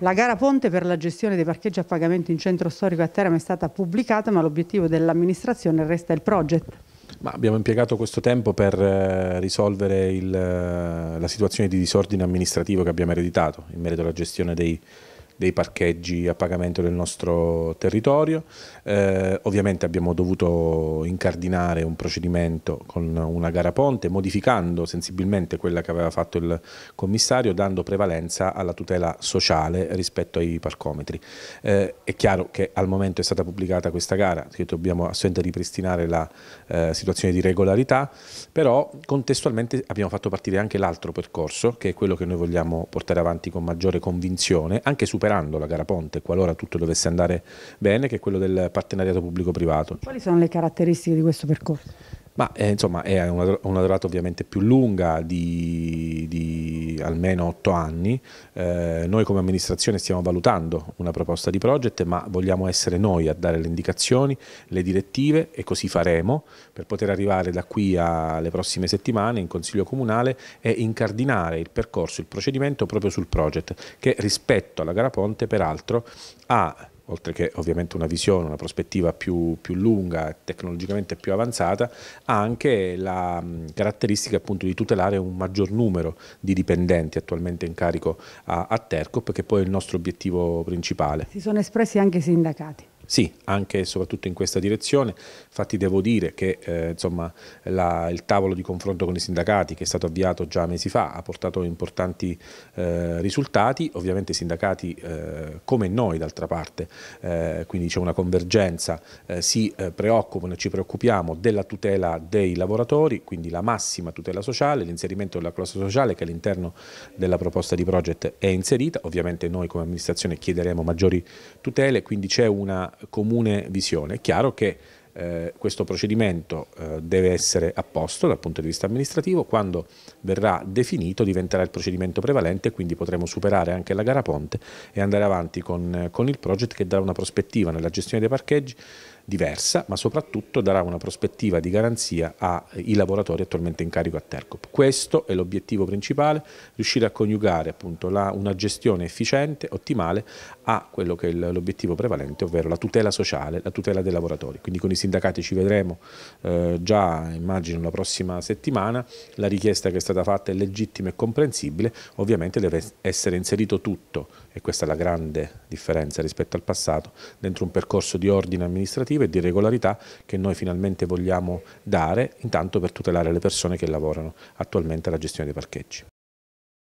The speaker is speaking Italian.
La gara ponte per la gestione dei parcheggi a pagamento in centro storico a Teramo è stata pubblicata, ma l'obiettivo dell'amministrazione resta il project. Ma abbiamo impiegato questo tempo per eh, risolvere il, eh, la situazione di disordine amministrativo che abbiamo ereditato in merito alla gestione dei, parcheggi dei parcheggi a pagamento del nostro territorio. Eh, ovviamente abbiamo dovuto incardinare un procedimento con una gara ponte, modificando sensibilmente quella che aveva fatto il commissario, dando prevalenza alla tutela sociale rispetto ai parcometri. Eh, è chiaro che al momento è stata pubblicata questa gara, che dobbiamo assolutamente ripristinare la eh, situazione di regolarità, però contestualmente abbiamo fatto partire anche l'altro percorso, che è quello che noi vogliamo portare avanti con maggiore convinzione, anche superando recuperando la gara ponte qualora tutto dovesse andare bene, che è quello del partenariato pubblico-privato. Quali sono le caratteristiche di questo percorso? Ma eh, insomma è una, una durata ovviamente più lunga di, di almeno otto anni. Eh, noi come amministrazione stiamo valutando una proposta di project, ma vogliamo essere noi a dare le indicazioni, le direttive e così faremo per poter arrivare da qui alle prossime settimane in Consiglio Comunale e incardinare il percorso, il procedimento proprio sul project che rispetto alla gara ponte peraltro ha oltre che ovviamente una visione, una prospettiva più, più lunga, tecnologicamente più avanzata, ha anche la caratteristica appunto di tutelare un maggior numero di dipendenti attualmente in carico a, a Tercop, che poi è il nostro obiettivo principale. Si sono espressi anche i sindacati. Sì, anche e soprattutto in questa direzione, infatti devo dire che eh, insomma, la, il tavolo di confronto con i sindacati che è stato avviato già mesi fa ha portato importanti eh, risultati, ovviamente i sindacati eh, come noi d'altra parte, eh, quindi c'è una convergenza, eh, si eh, preoccupano e ci preoccupiamo della tutela dei lavoratori, quindi la massima tutela sociale, l'inserimento della classe sociale che all'interno della proposta di project è inserita, ovviamente noi come amministrazione chiederemo maggiori tutele, quindi c'è una comune visione. È chiaro che eh, questo procedimento eh, deve essere a posto dal punto di vista amministrativo, quando verrà definito diventerà il procedimento prevalente, e quindi potremo superare anche la gara ponte e andare avanti con, eh, con il project che dà una prospettiva nella gestione dei parcheggi, diversa, ma soprattutto darà una prospettiva di garanzia ai eh, lavoratori attualmente in carico a Tercop. Questo è l'obiettivo principale, riuscire a coniugare appunto la, una gestione efficiente, ottimale, a quello che è l'obiettivo prevalente, ovvero la tutela sociale, la tutela dei lavoratori. Quindi con i sindacati ci vedremo eh, già, immagino, la prossima settimana. La richiesta che è stata fatta è legittima e comprensibile, ovviamente deve essere inserito tutto, e questa è la grande differenza rispetto al passato, dentro un percorso di ordine amministrativo continuativa e di regolarità che noi finalmente vogliamo dare intanto per tutelare le persone che lavorano attualmente alla gestione dei parcheggi.